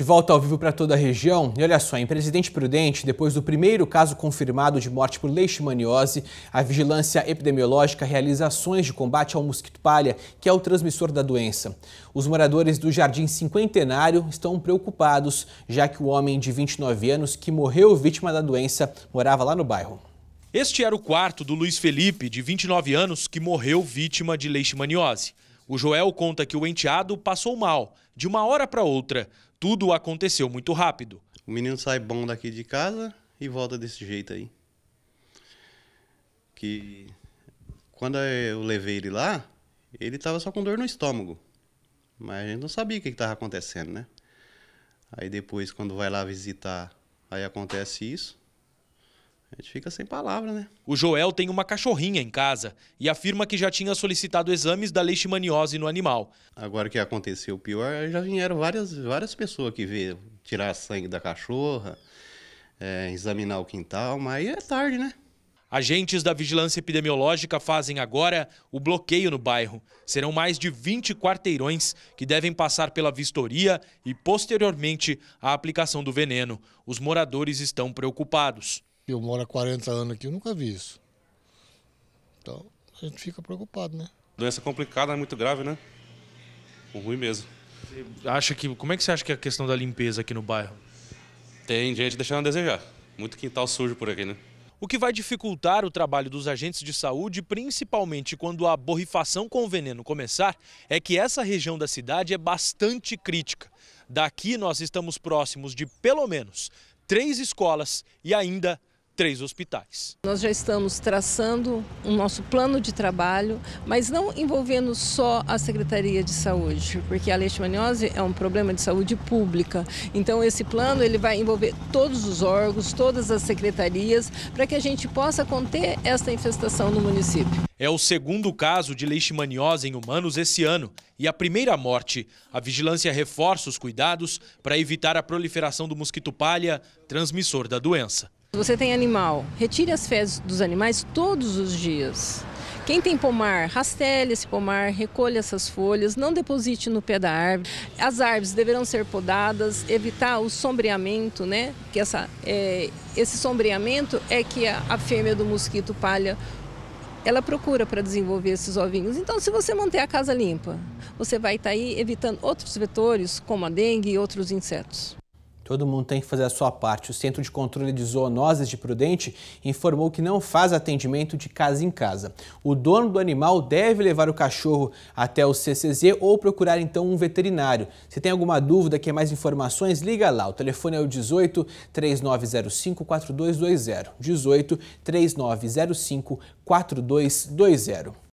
De volta ao vivo para toda a região. E olha só, em Presidente Prudente, depois do primeiro caso confirmado de morte por leishmaniose, a vigilância epidemiológica realiza ações de combate ao mosquito palha, que é o transmissor da doença. Os moradores do Jardim Cinquentenário estão preocupados, já que o homem de 29 anos que morreu vítima da doença morava lá no bairro. Este era o quarto do Luiz Felipe, de 29 anos, que morreu vítima de leishmaniose. O Joel conta que o enteado passou mal, de uma hora para outra. Tudo aconteceu muito rápido. O menino sai bom daqui de casa e volta desse jeito aí. Que quando eu levei ele lá, ele tava só com dor no estômago. Mas a gente não sabia o que estava acontecendo, né? Aí depois, quando vai lá visitar, aí acontece isso. A gente fica sem palavra, né? O Joel tem uma cachorrinha em casa e afirma que já tinha solicitado exames da leishmaniose no animal. Agora que aconteceu o pior, já vieram várias, várias pessoas que vê tirar sangue da cachorra, é, examinar o quintal, mas aí é tarde, né? Agentes da vigilância epidemiológica fazem agora o bloqueio no bairro. Serão mais de 20 quarteirões que devem passar pela vistoria e, posteriormente, a aplicação do veneno. Os moradores estão preocupados eu moro há 40 anos aqui, eu nunca vi isso. Então, a gente fica preocupado, né? Doença complicada, muito grave, né? O ruim mesmo. Você acha que, como é que você acha que é a questão da limpeza aqui no bairro? Tem gente deixando a desejar. Muito quintal sujo por aqui, né? O que vai dificultar o trabalho dos agentes de saúde, principalmente quando a borrifação com veneno começar, é que essa região da cidade é bastante crítica. Daqui nós estamos próximos de pelo menos três escolas e ainda três hospitais. Nós já estamos traçando o nosso plano de trabalho, mas não envolvendo só a Secretaria de Saúde, porque a leishmaniose é um problema de saúde pública. Então esse plano ele vai envolver todos os órgãos, todas as secretarias, para que a gente possa conter esta infestação no município. É o segundo caso de leishmaniose em humanos esse ano e a primeira morte. A vigilância reforça os cuidados para evitar a proliferação do mosquito palha, transmissor da doença. Você tem animal, retire as fezes dos animais todos os dias. Quem tem pomar, rastele esse pomar, recolha essas folhas, não deposite no pé da árvore. As árvores deverão ser podadas, evitar o sombreamento, né? Que essa, é, esse sombreamento é que a, a fêmea do mosquito palha ela procura para desenvolver esses ovinhos. Então, se você manter a casa limpa, você vai estar tá aí evitando outros vetores, como a dengue e outros insetos. Todo mundo tem que fazer a sua parte. O Centro de Controle de Zoonoses de Prudente informou que não faz atendimento de casa em casa. O dono do animal deve levar o cachorro até o CCZ ou procurar então um veterinário. Se tem alguma dúvida, quer mais informações, liga lá. O telefone é o 18 3905 4220. 18 3905 4220.